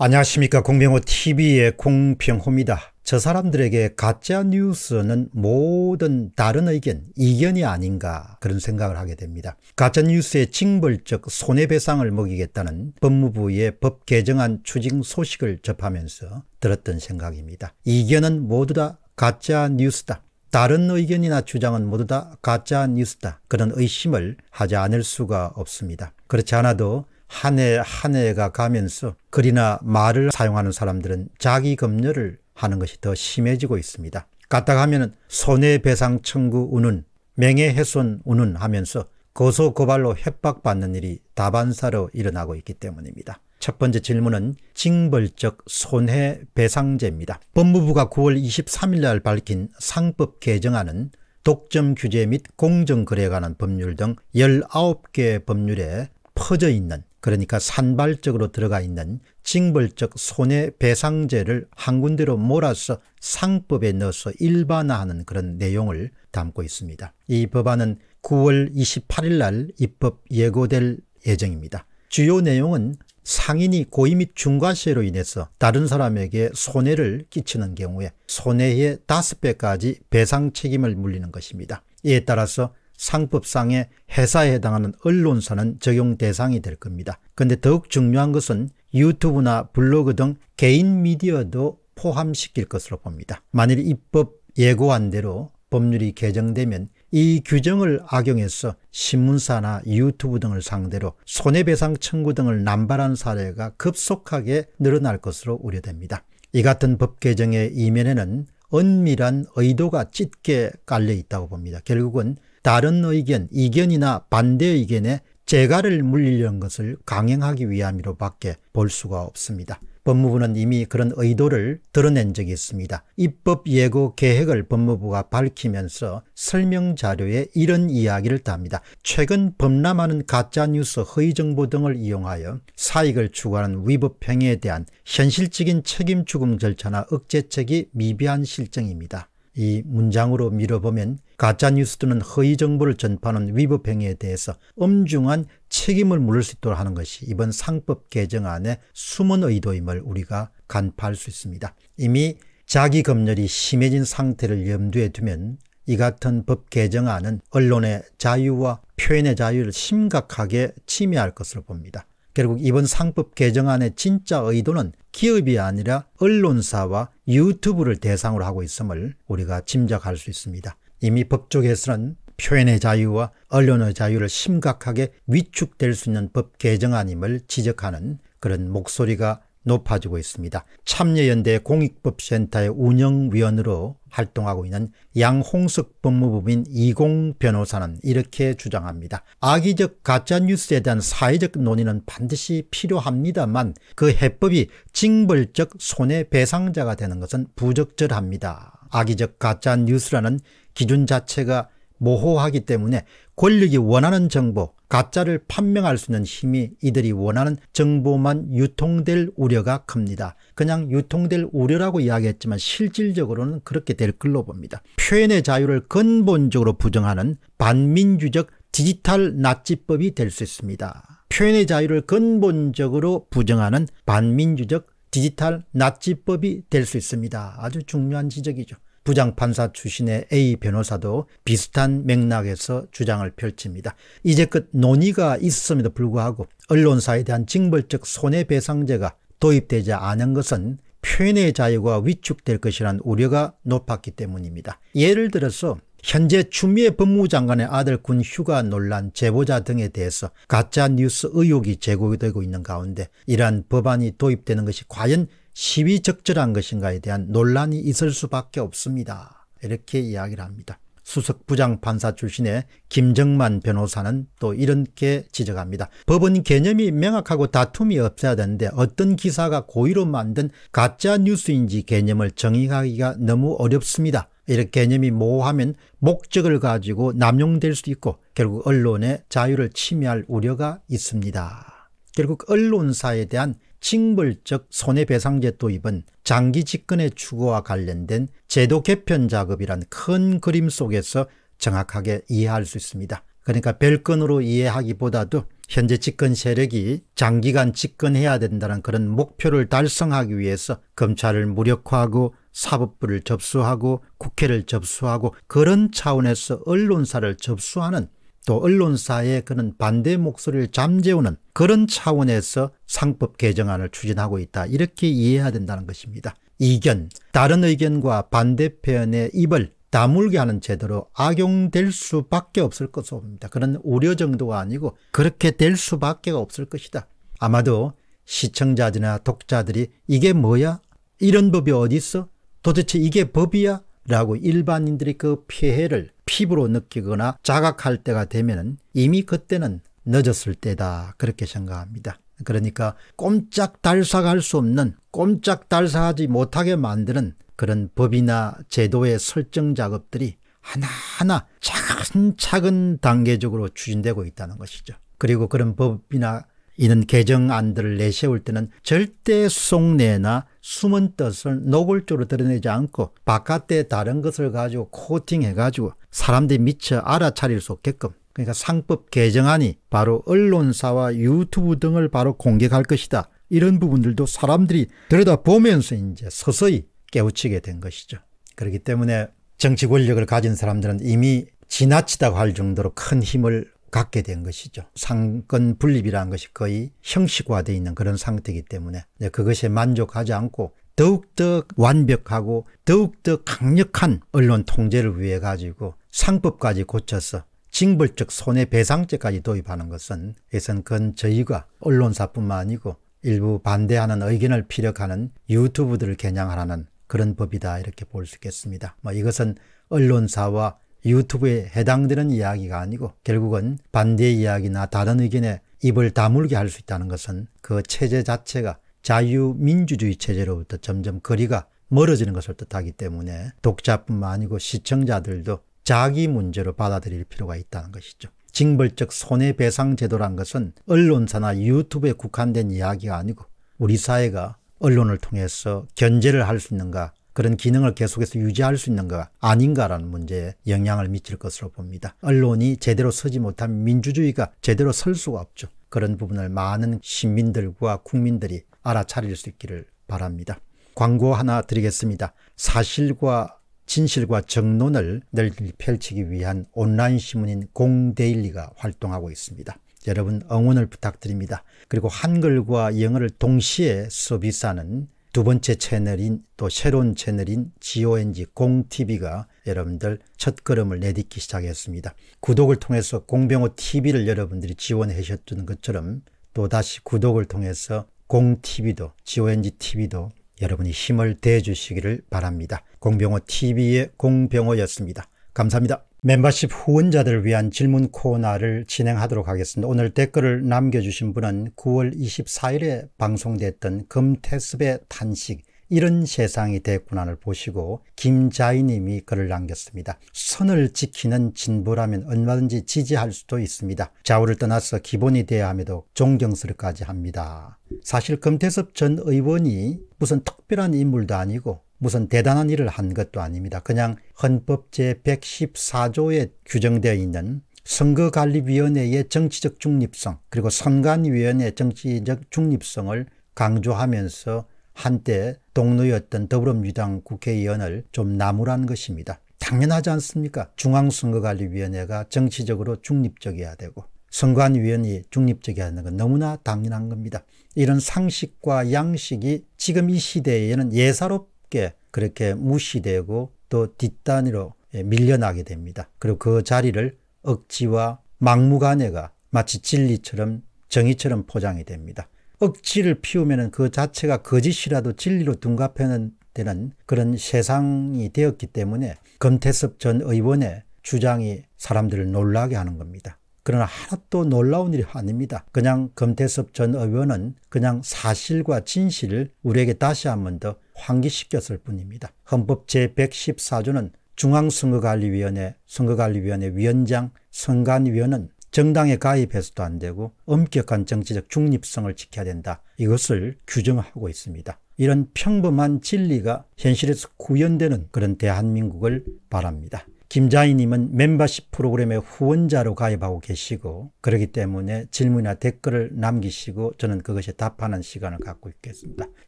안녕하십니까 공병호 TV의 공병호입니다. 저 사람들에게 가짜 뉴스는 모든 다른 의견, 이견이 아닌가 그런 생각을 하게 됩니다. 가짜 뉴스의 징벌적 손해배상을 먹이겠다는 법무부의 법 개정안 추진 소식을 접하면서 들었던 생각입니다. 이견은 모두 다 가짜 뉴스다. 다른 의견이나 주장은 모두 다 가짜 뉴스다. 그런 의심을 하지 않을 수가 없습니다. 그렇지 않아도 한해한 해가 가면서 글이나 말을 사용하는 사람들은 자기 검열을 하는 것이 더 심해지고 있습니다. 갔다가 면은 손해배상 청구 운운, 명예훼손 운운 하면서 고소고발로 협박받는 일이 다반사로 일어나고 있기 때문입니다. 첫 번째 질문은 징벌적 손해배상제입니다. 법무부가 9월 23일 날 밝힌 상법 개정안은 독점 규제 및 공정거래에 관한 법률 등 19개 법률에 퍼져 있는 그러니까 산발적으로 들어가 있는 징벌적 손해배상제를 한 군데로 몰아서 상법에 넣어서 일반화하는 그런 내용을 담고 있습니다. 이 법안은 9월 28일 날 입법 예고될 예정입니다. 주요 내용은 상인이 고의 및 중과세로 인해서 다른 사람에게 손해를 끼치는 경우에 손해의 5배까지 배상 책임을 물리는 것입니다. 이에 따라서 상법상의 회사에 해당하는 언론사는 적용 대상이 될 겁니다. 그런데 더욱 중요한 것은 유튜브나 블로그 등 개인 미디어도 포함시킬 것으로 봅니다. 만일 입법 예고한 대로 법률이 개정되면 이 규정을 악용해서 신문사나 유튜브 등을 상대로 손해배상 청구 등을 남발한 사례가 급속하게 늘어날 것으로 우려됩니다. 이 같은 법 개정의 이면에는 은밀한 의도가 짙게 깔려 있다고 봅니다. 결국은 다른 의견, 이견이나 반대 의견에 재갈을 물리려는 것을 강행하기 위함으로밖에 볼 수가 없습니다. 법무부는 이미 그런 의도를 드러낸 적이 있습니다. 입법 예고 계획을 법무부가 밝히면서 설명 자료에 이런 이야기를 답니다. 최근 범람하는 가짜뉴스, 허위정보 등을 이용하여 사익을 추구하는 위법 행위에 대한 현실적인 책임 추궁 절차나 억제책이 미비한 실정입니다. 이 문장으로 밀어보면 가짜뉴스 또는 허위 정보를 전파하는 위법 행위에 대해서 엄중한 책임을 물을 수 있도록 하는 것이 이번 상법 개정안의 숨은 의도임을 우리가 간파할 수 있습니다. 이미 자기 검열이 심해진 상태를 염두에 두면 이 같은 법 개정안은 언론의 자유와 표현의 자유를 심각하게 침해할 것으로 봅니다. 결국 이번 상법 개정안의 진짜 의도는 기업이 아니라 언론사와 유튜브를 대상으로 하고 있음을 우리가 짐작할 수 있습니다. 이미 법조계에서는 표현의 자유와 언론의 자유를 심각하게 위축될 수 있는 법 개정안임을 지적하는 그런 목소리가 높아지고 있습니다. 참여연대 공익법센터의 운영위원으로 활동하고 있는 양홍석 법무법인 이공 변호사는 이렇게 주장합니다. 악의적 가짜뉴스에 대한 사회적 논의는 반드시 필요합니다만 그 해법이 징벌적 손해배상자가 되는 것은 부적절합니다. 악의적 가짜뉴스라는 기준 자체가 모호하기 때문에 권력이 원하는 정보 가짜를 판명할 수 있는 힘이 이들이 원하는 정보만 유통될 우려가 큽니다. 그냥 유통될 우려라고 이야기했지만 실질적으로는 그렇게 될 걸로 봅니다. 표현의 자유를 근본적으로 부정하는 반민주적 디지털 나치법이 될 수 있습니다. 표현의 자유를 근본적으로 부정하는 반민주적 디지털 나치법이 될 수 있습니다. 아주 중요한 지적이죠. 부장판사 출신의 A 변호사도 비슷한 맥락에서 주장을 펼칩니다. 이제껏 논의가 있었음에도 불구하고 언론사에 대한 징벌적 손해배상제가 도입되지 않은 것은 표현의 자유가 위축될 것이란 우려가 높았기 때문입니다. 예를 들어서 현재 추미애 법무장관의 아들 군 휴가 논란 제보자 등에 대해서 가짜뉴스 의혹이 제고되고 있는 가운데 이러한 법안이 도입되는 것이 과연 시위 적절한 것인가에 대한 논란이 있을 수밖에 없습니다. 이렇게 이야기를 합니다. 수석부장 판사 출신의 김정만 변호사는 또 이렇게 지적합니다. 법은 개념이 명확하고 다툼이 없어야 되는데 어떤 기사가 고의로 만든 가짜 뉴스인지 개념을 정의하기가 너무 어렵습니다. 이렇게 개념이 모호하면 목적을 가지고 남용될 수도 있고 결국 언론의 자유를 침해할 우려가 있습니다. 결국 언론사에 대한 징벌적 손해배상제도 입은 장기 집권의 추구와 관련된 제도 개편 작업이란 큰 그림 속에서 정확하게 이해할 수 있습니다. 그러니까 별건으로 이해하기보다도 현재 집권 세력이 장기간 집권해야 된다는 그런 목표를 달성하기 위해서 검찰을 무력화하고 사법부를 접수하고 국회를 접수하고 그런 차원에서 언론사를 접수하는 또 언론사의 그런 반대 목소리를 잠재우는 그런 차원에서 상법 개정안을 추진하고 있다. 이렇게 이해해야 된다는 것입니다. 이견, 다른 의견과 반대편의 입을 다물게 하는 제도로 악용될 수밖에 없을 것으로 봅니다. 그런 우려 정도가 아니고 그렇게 될 수밖에 없을 것이다. 아마도 시청자들이나 독자들이 이게 뭐야? 이런 법이 어디 있어? 도대체 이게 법이야? 라고 일반인들이 그 피해를 피부로 느끼거나 자각할 때가 되면 이미 그때는 늦었을 때다 그렇게 생각합니다. 그러니까 꼼짝 달싹할 수 없는 꼼짝 달싹하지 못하게 만드는 그런 법이나 제도의 설정 작업들이 하나하나 차근차근 단계적으로 추진되고 있다는 것이죠. 그리고 그런 법이나 이는 개정안들을 내세울 때는 절대 속내나 숨은 뜻을 노골적으로 드러내지 않고 바깥에 다른 것을 가지고 코팅해 가지고 사람들이 미처 알아차릴 수 없게끔 그러니까 상법 개정안이 바로 언론사와 유튜브 등을 바로 공격할 것이다. 이런 부분들도 사람들이 들여다보면서 이제 서서히 깨우치게 된 것이죠. 그렇기 때문에 정치 권력을 가진 사람들은 이미 지나치다고 할 정도로 큰 힘을 갖게 된 것이죠. 상권 분립이라는 것이 거의 형식화되어 있는 그런 상태이기 때문에 그것에 만족하지 않고 더욱더 완벽하고 더욱더 강력한 언론 통제를 위해 가지고 상법까지 고쳐서 징벌적 손해배상제까지 도입하는 것은 그이것그건 저희가 언론사뿐만 아니고 일부 반대하는 의견을 피력하는 유튜브들을 겨냥하라는 그런 법이다 이렇게 볼 수 있겠습니다. 뭐 이것은 언론사와 유튜브에 해당되는 이야기가 아니고 결국은 반대 의 이야기나 다른 의견에 입을 다물게 할 수 있다는 것은 그 체제 자체가 자유민주주의 체제로부터 점점 거리가 멀어지는 것을 뜻하기 때문에 독자뿐만 아니고 시청자들도 자기 문제로 받아들일 필요가 있다는 것이죠. 징벌적 손해배상 제도란 것은 언론사나 유튜브에 국한된 이야기가 아니고 우리 사회가 언론을 통해서 견제를 할 수 있는가 그런 기능을 계속해서 유지할 수 있는가 아닌가라는 문제에 영향을 미칠 것으로 봅니다. 언론이 제대로 서지 못하면 민주주의가 제대로 설 수가 없죠. 그런 부분을 많은 시민들과 국민들이 알아차릴 수 있기를 바랍니다. 광고 하나 드리겠습니다. 사실과 진실과 정론을 널 펼치기 위한 온라인 신문인 공데일리가 활동하고 있습니다. 여러분 응원을 부탁드립니다. 그리고 한글과 영어를 동시에 서비스하는 두 번째 채널인 또 새로운 채널인 GONG 공TV가 여러분들 첫 걸음을 내딛기 시작했습니다. 구독을 통해서 공병호 TV를 여러분들이 지원해 주셨던 것처럼 또다시 구독을 통해서 공TV도 GONG TV도 여러분이 힘을 대주시기를 바랍니다. 공병호 TV의 공병호였습니다. 감사합니다. 멤버십 후원자들을 위한 질문 코너를 진행하도록 하겠습니다. 오늘 댓글을 남겨주신 분은 9월 24일에 방송됐던 금태습의 탄식 이런 세상이 됐구나를 보시고 김자희님이 글을 남겼습니다. 선을 지키는 진보라면 얼마든지 지지할 수도 있습니다. 좌우를 떠나서 기본이 돼야 함에도 존경스럽까지 합니다. 사실 금태섭 전 의원이 무슨 특별한 인물도 아니고 무슨 대단한 일을 한 것도 아닙니다. 그냥 헌법 제114조에 규정되어 있는 선거관리위원회의 정치적 중립성 그리고 선관위원회의 정치적 중립성을 강조하면서 한때 동료였던 더불어민주당 국회의원을 좀 나무란 것입니다. 당연하지 않습니까? 중앙선거관리위원회가 정치적으로 중립적이어야 되고 선관위원이 중립적이어야 하는 건 너무나 당연한 겁니다. 이런 상식과 양식이 지금 이 시대에는 예사롭 쉽게 그렇게 무시되고 또 뒷단으로 예, 밀려나게 됩니다. 그리고 그 자리를 억지와 막무가내가 마치 진리처럼 정의처럼 포장이 됩니다. 억지를 피우면 그 자체가 거짓이라도 진리로 둔갑해는 되는 그런 세상이 되었기 때문에 검태섭 전 의원의 주장이 사람들을 놀라게 하는 겁니다. 그러나 하나도 놀라운 일이 아닙니다. 그냥 검태섭 전 의원은 그냥 사실과 진실을 우리에게 다시 한번더 환기시켰을 뿐입니다. 헌법 제114조는 중앙선거관리위원회, 선거관리위원회 위원장, 선관위원은 정당에 가입해서도 안 되고 엄격한 정치적 중립성을 지켜야 된다. 이것을 규정하고 있습니다. 이런 평범한 진리가 현실에서 구현되는 그런 대한민국을 바랍니다. 김자희님은 멤버십 프로그램의 후원자로 가입하고 계시고 그렇기 때문에 질문이나 댓글을 남기시고 저는 그것에 답하는 시간을 갖고 있겠습니다.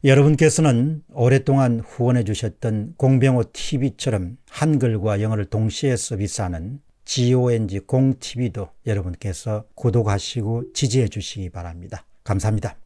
여러분께서는 오랫동안 후원해 주셨던 공병호 TV처럼 한글과 영어를 동시에 서비스하는 GONG 공TV도 여러분께서 구독하시고 지지해 주시기 바랍니다. 감사합니다.